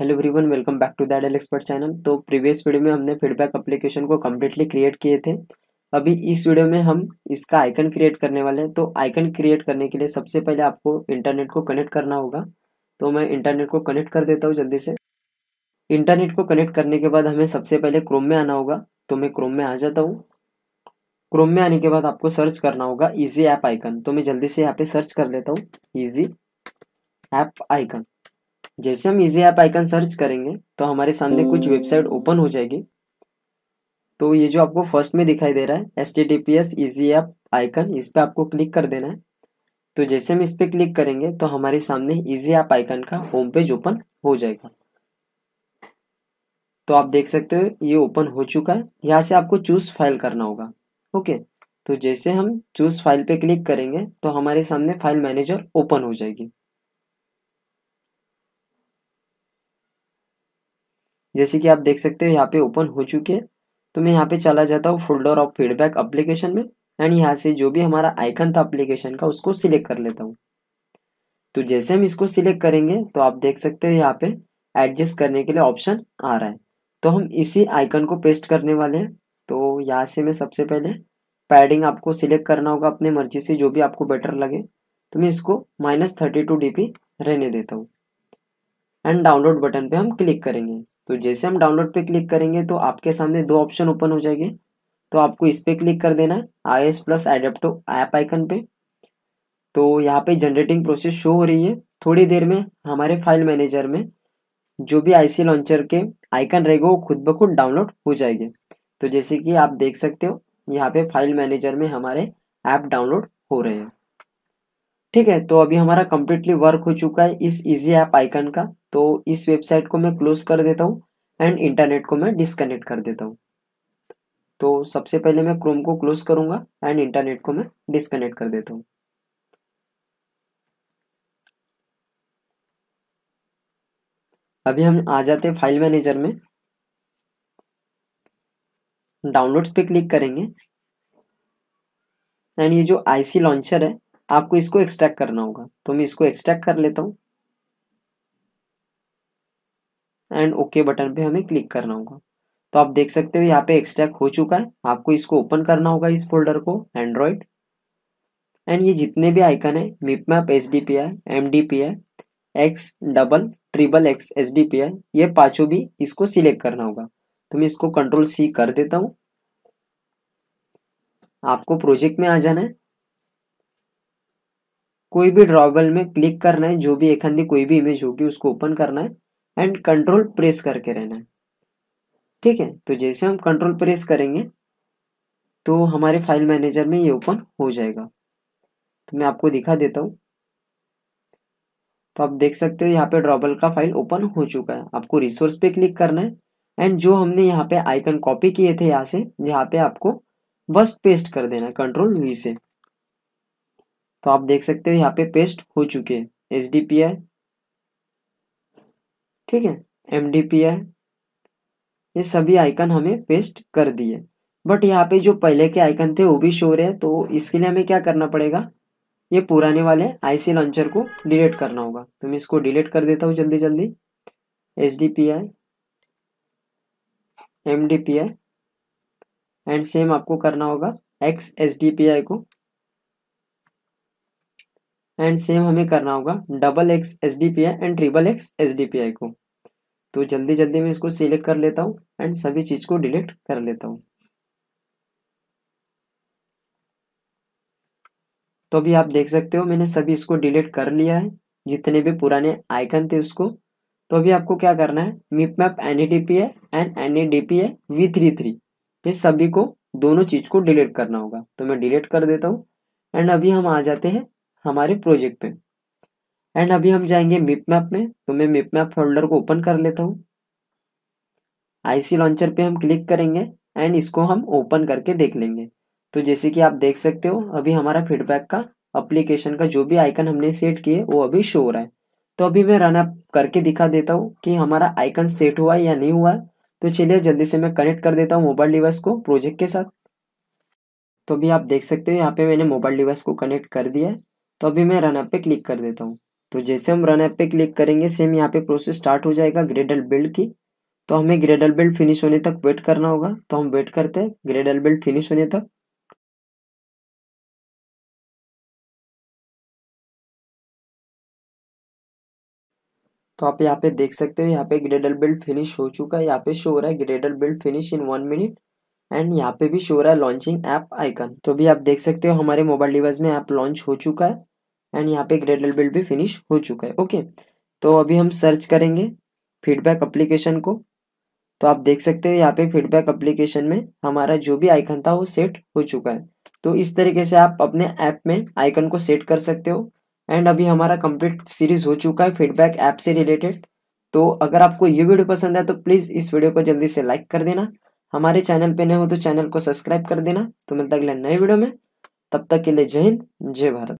Hello everyone welcome back to that L expert channel तो previous video में हमने feedback application को completely create किए थे अभी इस वीडियो में हम इसका आइकन क्रिएट करने वाले हैं तो आइकन क्रिएट करने के लिए सबसे पहले आपको इंटरनेट को कनेक्ट करना होगा तो मैं इंटरनेट को कनेक्ट कर देता हूँ जल्दी से इंटरनेट को कनेक्ट करने के बाद हमें सबसे पहले क्रोम में आना होगा तो मैं क्रोम में आ जाता हूँ क्रोम में आने के बाद आपको सर्च करना होगा ईजी ऐप आइकन तो मैं जल्दी से यहाँ पे सर्च कर लेता हूँ ईजी ऐप आइकन जैसे हम इजी ऐप आइकन सर्च करेंगे तो हमारे सामने कुछ वेबसाइट hmm. ओपन हो जाएगी तो ये जो आपको फर्स्ट में दिखाई दे रहा है S T T P S easy app icon इस पर आपको क्लिक कर देना है तो जैसे हम इस पर क्लिक करेंगे तो हमारे सामने इजी ऐप आइकन का होम पेज ओपन हो जाएगा तो आप देख सकते हो ये ओपन हो चुका है यहाँ से आपको चूज फाइल करना होगा ओके तो जैसे हम चूज फाइल पे क्लिक करेंगे तो हमारे सामने फाइल मैनेजर ओपन हो जाएगी जैसे कि आप देख सकते हो यहाँ पे ओपन हो चुके हैं तो मैं यहाँ पे चला जाता हूँ फोल्डर ऑफ फीडबैक अप्लीकेशन में एंड यहाँ से जो भी हमारा आइकन था अप्लीकेशन का उसको सिलेक्ट कर लेता हूँ तो जैसे हम इसको सिलेक्ट करेंगे तो आप देख सकते हो यहाँ पे एडजस्ट करने के लिए ऑप्शन आ रहा है तो हम इसी आइकन को पेस्ट करने वाले हैं तो यहाँ से मैं सबसे पहले पैडिंग आपको सिलेक्ट करना होगा अपने मर्जी से जो भी आपको बेटर लगे तो मैं इसको माइनस थर्टी टू डी रहने देता हूँ एंड डाउनलोड बटन पे हम क्लिक करेंगे तो जैसे हम डाउनलोड पे क्लिक करेंगे तो आपके सामने दो ऑप्शन ओपन हो जाएंगे तो आपको इस पर क्लिक कर देना है आई एस प्लस एडेप्टो ऐप आइकन पे तो यहाँ पे जनरेटिंग प्रोसेस शो हो रही है थोड़ी देर में हमारे फाइल मैनेजर में जो भी आईसी लॉन्चर के आइकन रहेगा वो खुद ब खुद डाउनलोड हो जाएंगे तो जैसे कि आप देख सकते हो यहाँ पे फाइल मैनेजर में हमारे ऐप डाउनलोड हो रहे हैं ठीक है तो अभी हमारा कम्प्लीटली वर्क हो चुका है इस इजी ऐप आइकन का तो इस वेबसाइट को मैं क्लोज कर देता हूँ एंड इंटरनेट को मैं डिसकनेक्ट कर देता हूँ तो सबसे पहले मैं क्रोम को क्लोज करूंगा एंड इंटरनेट को मैं डिसकनेक्ट कर देता हूँ अभी हम आ जाते हैं फाइल मैनेजर में डाउनलोड्स पे क्लिक करेंगे एंड ये जो आईसी लॉन्चर है आपको इसको एक्सट्रैक्ट करना होगा तो मैं इसको एक्सट्रैक्ट कर लेता हूँ एंड ओके बटन पे हमें क्लिक करना होगा तो आप देख सकते हो यहाँ पे एक्सट्रैक्ट हो चुका है आपको इसको ओपन करना होगा इस फोल्डर को एंड्रॉयड एंड ये जितने भी आइकन है mip map H D P I M D P I X double triple X H D P I ये पाँचों भी इसको सिलेक्ट करना होगा तो मैं इसको कंट्रोल सी कर देता हूँ आपको प्रोजेक्ट में आ जाना है कोई भी ड्रॉबल में क्लिक करना है जो भी एक कोई भी इमेज होगी उसको ओपन करना है एंड कंट्रोल प्रेस करके रहना है ठीक है तो जैसे हम कंट्रोल प्रेस करेंगे तो हमारे फाइल मैनेजर में ये ओपन हो जाएगा तो मैं आपको दिखा देता हूँ तो आप देख सकते हो यहाँ पे ड्रॉबल का फाइल ओपन हो चुका है आपको रिसोर्स पे क्लिक करना है एंड जो हमने यहाँ पे आइकन कॉपी किए थे यहाँ से यहाँ पे आपको बस पेस्ट कर देना है कंट्रोल वी से तो आप देख सकते हो यहाँ पे पेस्ट हो चुके हैं एस डी पी आई ठीक है एम डी पी आई ये सभी आइकन हमें पेस्ट कर दिए बट यहाँ पे जो पहले के आइकन थे वो भी शो रहे हैं तो इसके लिए हमें क्या करना पड़ेगा ये पुराने वाले आईसी लॉन्चर को डिलीट करना होगा तो मैं इसको डिलीट कर देता हूँ जल्दी जल्दी S D P I M D P I and same आपको करना होगा X S D P I को एंड सेम हमें करना होगा double X S D P I and triple X S D P I को तो जल्दी जल्दी मैं इसको सिलेक्ट कर लेता हूँ एंड सभी चीज़ को डिलीट कर लेता हूँ तो अभी आप देख सकते हो मैंने सभी इसको डिलीट कर लिया है जितने भी पुराने आइकन थे उसको तो अभी आपको क्या करना है mip map N E D P A and N E D P A V three three ये सभी को दोनों चीज़ को डिलीट करना होगा तो मैं डिलीट कर देता हूँ एंड अभी हम आ जाते हैं हमारे प्रोजेक्ट पे एंड अभी हम जाएंगे मिप मैप में तो मैं मिप मैप फोल्डर को ओपन कर लेता हूँ आईसी लॉन्चर पे हम क्लिक करेंगे एंड इसको हम ओपन करके देख लेंगे तो जैसे कि आप देख सकते हो अभी हमारा फीडबैक का अप्लीकेशन का जो भी आइकन हमने सेट किए वो अभी शो हो रहा है तो अभी मैं रन अप करके दिखा देता हूँ कि हमारा आइकन सेट हुआ है या नहीं हुआ है तो चलिए जल्दी से मैं कनेक्ट कर देता हूँ मोबाइल डिवाइस को प्रोजेक्ट के साथ तो अभी आप देख सकते हो यहाँ पे मैंने मोबाइल डिवाइस को कनेक्ट कर दिया है तो अभी मैं रन ऐप पे क्लिक कर देता हूँ तो जैसे हम रन ऐप पे क्लिक करेंगे सेम यहाँ पे प्रोसेस स्टार्ट हो जाएगा ग्रेडल बिल्ड की तो हमें ग्रेडल बिल्ड फिनिश होने तक वेट करना होगा तो हम वेट करते हैं ग्रेडल बिल्ड फिनिश होने तक तो आप यहाँ पे देख सकते हो यहाँ पे ग्रेडल बिल्ड फिनिश हो चुका है यहाँ पे शो हो रहा है gradle build finish in one minute and यहाँ पे भी शो हो रहा है लॉन्चिंग ऐप आइकन तो भी आप देख सकते हो हमारे मोबाइल डिवाइस में ऐप लॉन्च हो चुका है एंड यहाँ पे ग्रेडल बिल्ड भी फिनिश हो चुका है ओके तो अभी हम सर्च करेंगे फीडबैक अप्लीकेशन को तो आप देख सकते हो यहाँ पे फीडबैक अप्लीकेशन में हमारा जो भी आइकन था वो सेट हो चुका है तो इस तरीके से आप अपने ऐप में आइकन को सेट कर सकते हो एंड अभी हमारा कंप्लीट सीरीज हो चुका है फीडबैक ऐप से रिलेटेड तो अगर आपको ये वीडियो पसंद है तो प्लीज़ इस वीडियो को जल्दी से लाइक कर देना हमारे चैनल पे नए हो तो चैनल को सब्सक्राइब कर देना तो मिलता अगले नए वीडियो में तब तक के लिए जय हिंद जय भारत